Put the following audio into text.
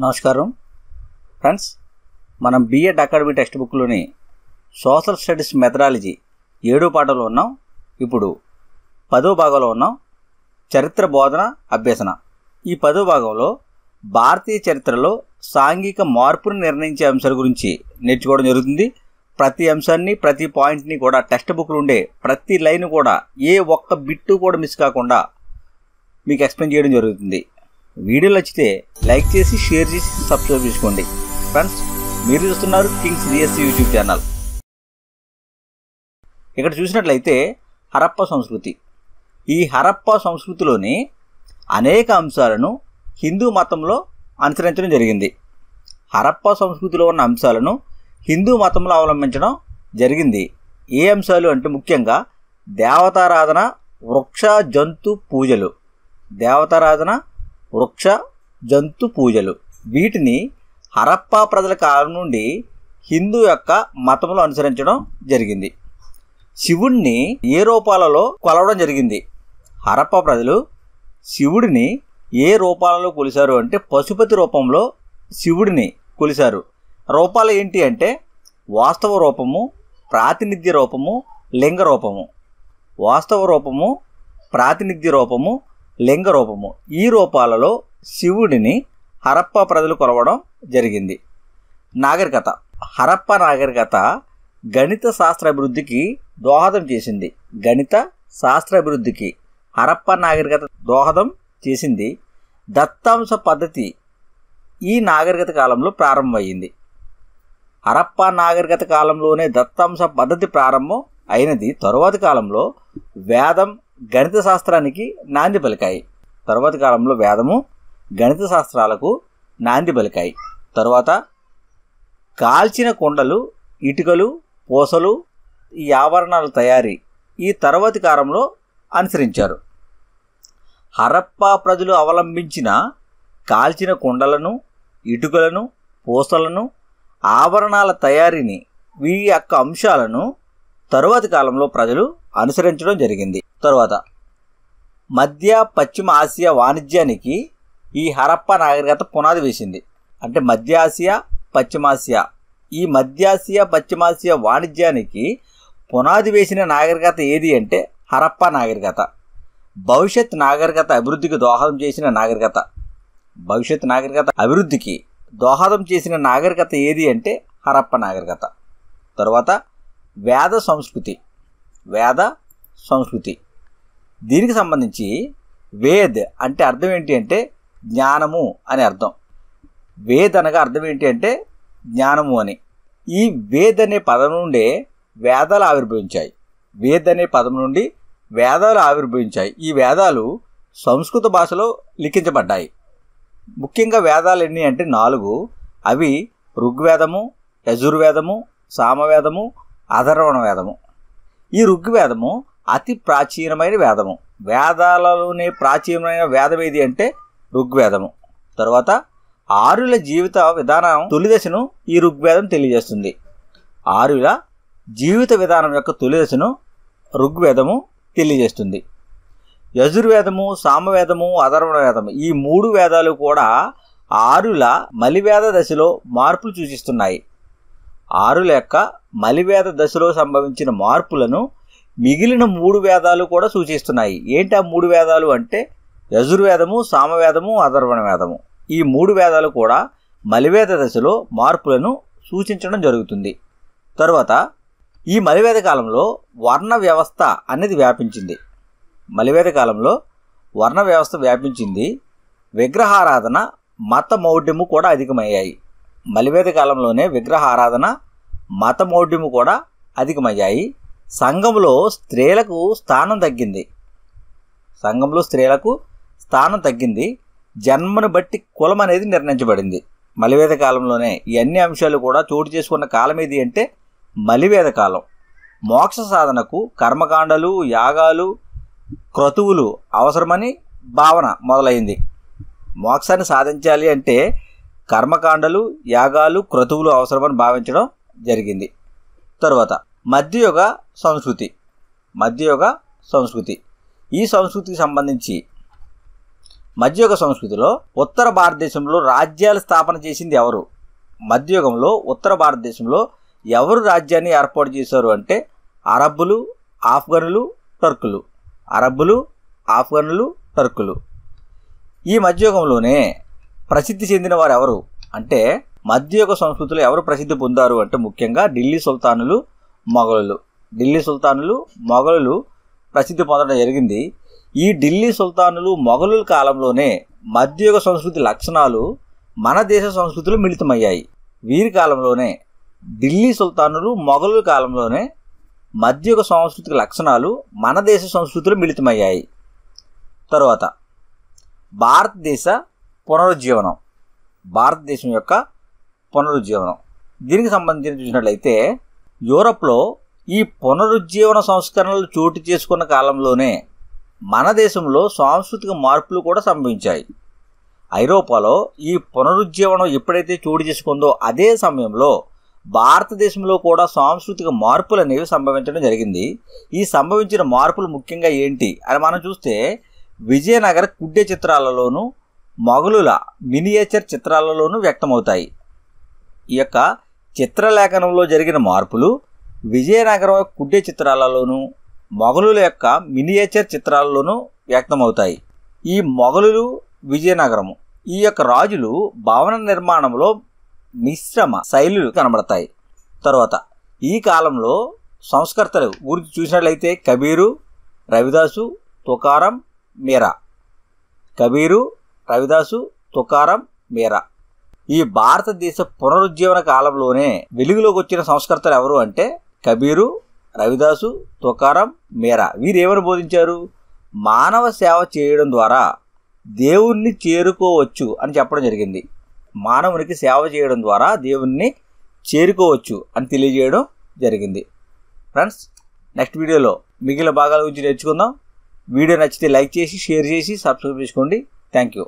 నమస్కారం ఫ్రెండ్స్ మనం BEd academy text బుక్లోని సోషల్ స్టడీస్ మెథడాలజీ ఏడో పాఠంలో ఉన్నాం ఇప్పుడు పదో భాగంలో ఉన్నాం చరిత్ర బోధన అభ్యసన ఈ పదో భాగంలో భారతీయ చరిత్రలో సాంఘిక మార్పును నిర్ణయించే అంశాల గురించి నేర్చుకోవడం జరుగుతుంది ప్రతి అంశాన్ని ప్రతి పాయింట్ని కూడా టెక్స్ట్ బుక్లు ఉండే ప్రతి లైన్ కూడా ఏ ఒక్క బిట్టు కూడా మిస్ కాకుండా మీకు ఎక్స్ప్లెయిన్ చేయడం జరుగుతుంది వీడియో నచ్చితే లైక్ చేసి షేర్ చేసి సబ్స్క్రైబ్ చేసుకోండి ఫ్రెండ్స్ మీరు చూస్తున్నారు కింగ్స్ రియస్ యూట్యూబ్ ఛానల్ ఇక్కడ చూసినట్లయితే హరప్ప సంస్కృతి ఈ హరప్ప సంస్కృతిలోని అనేక అంశాలను హిందూ మతంలో అనుసరించడం జరిగింది హరప్ప సంస్కృతిలో ఉన్న అంశాలను హిందూ మతంలో అవలంబించడం జరిగింది ఏ అంశాలు అంటే ముఖ్యంగా దేవతారాధన వృక్ష జంతు పూజలు దేవతారాధన వృక్ష జంతు పూజలు వీటిని హరప్పా ప్రజల కాలం నుండి హిందూ యొక్క మతములు అనుసరించడం జరిగింది శివుణ్ణి ఏ రూపాలలో కొలవడం జరిగింది హరప్ప ప్రజలు శివుడిని ఏ రూపాలలో కొలిశారు అంటే పశుపతి రూపంలో శివుడిని కొలిశారు రూపాలు ఏంటి అంటే వాస్తవ రూపము ప్రాతినిధ్య రూపము లింగ రూపము వాస్తవ రూపము ప్రాతినిధ్య రూపము లింగ రూపము ఈ రూపాలలో శివుడిని హరప్ప ప్రజలు కొలవడం జరిగింది నాగరికత హరప్ప నాగరికత గణిత శాస్త్రాభివృద్ధికి దోహదం చేసింది గణిత శాస్త్రాభివృద్ధికి హరప్ప నాగరికత దోహదం చేసింది దత్తాంశ పద్ధతి ఈ నాగరికత కాలంలో ప్రారంభమైంది హరప్ప నాగరికత కాలంలోనే దత్తాంశ పద్ధతి ప్రారంభం అయినది తరువాతి కాలంలో వేదం గణిత శాస్త్రానికి నాంది పలికాయి తరువాతి కాలంలో వేదము గణిత శాస్త్రాలకు నాంది పలికాయి తరువాత కాల్చిన కుండలు ఇటుకలు పూసలు ఈ ఆభరణాల తయారీ ఈ తర్వాతి కాలంలో అనుసరించారు హరప్పా ప్రజలు అవలంబించిన కాల్చిన కుండలను ఇటుకలను పూసలను ఆభరణాల తయారీని వీ యొక్క అంశాలను తరువాతి కాలంలో ప్రజలు అనుసరించడం జరిగింది తరువాత మధ్య పశ్చిమ ఆసియా వాణిజ్యానికి ఈ హరప్ప నాగరికత పునాది వేసింది అంటే మధ్య ఆసియా పశ్చిమాసియా ఈ మధ్య పశ్చిమ పశ్చిమాసియా వాణిజ్యానికి పునాది వేసిన నాగరికత ఏది అంటే హరప్ప నాగరికత భవిష్యత్ నాగరికత అభివృద్ధికి దోహదం చేసిన నాగరికత భవిష్యత్ నాగరికత అభివృద్ధికి దోహదం చేసిన నాగరికత ఏది అంటే హరప్ప నాగరికత తరువాత వేద సంస్కృతి వేద సంస్కృతి దీనికి సంబంధించి వేద్ అంటే అర్థం ఏంటి అంటే జ్ఞానము అని అర్థం వేద్ అనగా అర్థం ఏంటి అంటే జ్ఞానము అని ఈ వేద్ అనే పదం నుండే వేదాలు ఆవిర్భవించాయి వేద్ అనే పదం నుండి వేదాలు ఆవిర్భవించాయి ఈ వేదాలు సంస్కృత భాషలో లిఖించబడ్డాయి ముఖ్యంగా వేదాలు ఎన్ని అంటే నాలుగు అవి ఋగ్వేదము యజుర్వేదము సామవేదము అధర్వణ వేదము ఈ ఋగ్వేదము అతి ప్రాచీనమైన వేదము వేదాలలోనే ప్రాచీనమైన ఏది అంటే ఋగ్వేదము తర్వాత ఆరుల జీవిత విధానం తొలిదశను ఈ ఋగ్వేదం తెలియజేస్తుంది ఆరుల జీవిత విధానం యొక్క తొలిదశను ఋగ్వేదము తెలియజేస్తుంది యజుర్వేదము సామవేదము అధర్వణ వేదము ఈ మూడు వేదాలు కూడా ఆరుల మలివేద దశలో మార్పులు సూచిస్తున్నాయి ఆరుల యొక్క మలివేద దశలో సంభవించిన మార్పులను మిగిలిన మూడు వేదాలు కూడా సూచిస్తున్నాయి ఏంటి ఆ మూడు వేదాలు అంటే యజుర్వేదము సామవేదము అధర్వణ వేదము ఈ మూడు వేదాలు కూడా మలివేద దశలో మార్పులను సూచించడం జరుగుతుంది తరువాత ఈ మలివేద కాలంలో వర్ణ వ్యవస్థ అనేది వ్యాపించింది మలివేద కాలంలో వర్ణ వ్యవస్థ వ్యాపించింది విగ్రహారాధన మత మౌఢ్యము కూడా అధికమయ్యాయి మలివేద కాలంలోనే విగ్రహారాధన మతమౌఢ్యము కూడా అధికమయ్యాయి సంఘంలో స్త్రీలకు స్థానం తగ్గింది సంఘంలో స్త్రీలకు స్థానం తగ్గింది జన్మను బట్టి కులం అనేది నిర్ణయించబడింది మలివేద కాలంలోనే ఈ అన్ని అంశాలు కూడా చోటు చేసుకున్న కాలం ఏది అంటే మలివేద కాలం మోక్ష సాధనకు కర్మకాండలు యాగాలు క్రతువులు అవసరమని భావన మొదలైంది మోక్షాన్ని సాధించాలి అంటే కర్మకాండలు యాగాలు క్రతువులు అవసరమని భావించడం జరిగింది తర్వాత మధ్యయుగ సంస్కృతి మధ్యయుగ సంస్కృతి ఈ సంస్కృతికి సంబంధించి మధ్యయుగ సంస్కృతిలో ఉత్తర భారతదేశంలో రాజ్యాలు స్థాపన చేసింది ఎవరు మధ్యయుగంలో ఉత్తర భారతదేశంలో ఎవరు రాజ్యాన్ని ఏర్పాటు చేశారు అంటే అరబ్బులు ఆఫ్ఘనులు టర్కులు అరబ్బులు ఆఫ్ఘనులు టర్కులు ఈ మధ్యయుగంలోనే ప్రసిద్ధి చెందిన వారు ఎవరు అంటే మధ్యయుగ సంస్కృతిలో ఎవరు ప్రసిద్ధి పొందారు అంటే ముఖ్యంగా ఢిల్లీ సుల్తానులు మొఘలులు ఢిల్లీ సుల్తానులు మొఘలులు ప్రసిద్ధి పొందడం జరిగింది ఈ ఢిల్లీ సుల్తానులు మొఘలుల కాలంలోనే మధ్యయుగ సంస్కృతి లక్షణాలు మన దేశ సంస్కృతిలో మిళితమయ్యాయి వీరి కాలంలోనే ఢిల్లీ సుల్తానులు మొఘలుల కాలంలోనే మధ్యయుగ సంస్కృతిక లక్షణాలు మన దేశ సంస్కృతిలో మిళితమయ్యాయి తరువాత భారతదేశ పునరుజ్జీవనం భారతదేశం యొక్క పునరుజ్జీవనం దీనికి సంబంధించి చూసినట్లయితే యూరప్లో ఈ పునరుజ్జీవన సంస్కరణలు చోటు చేసుకున్న కాలంలోనే మన దేశంలో సాంస్కృతిక మార్పులు కూడా సంభవించాయి ఐరోపాలో ఈ పునరుజ్జీవనం ఎప్పుడైతే చోటు చేసుకుందో అదే సమయంలో భారతదేశంలో కూడా సాంస్కృతిక మార్పులు అనేవి సంభవించడం జరిగింది ఈ సంభవించిన మార్పులు ముఖ్యంగా ఏంటి అని మనం చూస్తే విజయనగర కుడ్డే చిత్రాలలోనూ మొఘలుల మినియేచర్ చిత్రాలలోనూ వ్యక్తమవుతాయి ఈ యొక్క చిత్రలేఖనంలో జరిగిన మార్పులు విజయనగరం కుడ్డే చిత్రాలలోనూ మొఘలుల యొక్క మినియేచర్ చిత్రాలలోనూ వ్యక్తమవుతాయి ఈ మొఘలులు విజయనగరము ఈ యొక్క రాజులు భవన నిర్మాణంలో మిశ్రమ శైలులు కనబడతాయి తర్వాత ఈ కాలంలో సంస్కర్తలు గురించి చూసినట్లయితే కబీరు రవిదాసు తుకారం మీరా కబీరు రవిదాసు తుకారం మీరా ఈ భారతదేశ పునరుజ్జీవన కాలంలోనే వెలుగులోకి వచ్చిన సంస్కర్తలు ఎవరు అంటే కబీరు రవిదాసు తుకారం మీరా వీరేమని బోధించారు మానవ సేవ చేయడం ద్వారా దేవుణ్ణి చేరుకోవచ్చు అని చెప్పడం జరిగింది మానవునికి సేవ చేయడం ద్వారా దేవుణ్ణి చేరుకోవచ్చు అని తెలియజేయడం జరిగింది ఫ్రెండ్స్ నెక్స్ట్ వీడియోలో మిగిలిన భాగాల గురించి నేర్చుకుందాం వీడియో నచ్చితే లైక్ చేసి షేర్ చేసి సబ్స్క్రైబ్ చేసుకోండి థ్యాంక్ యూ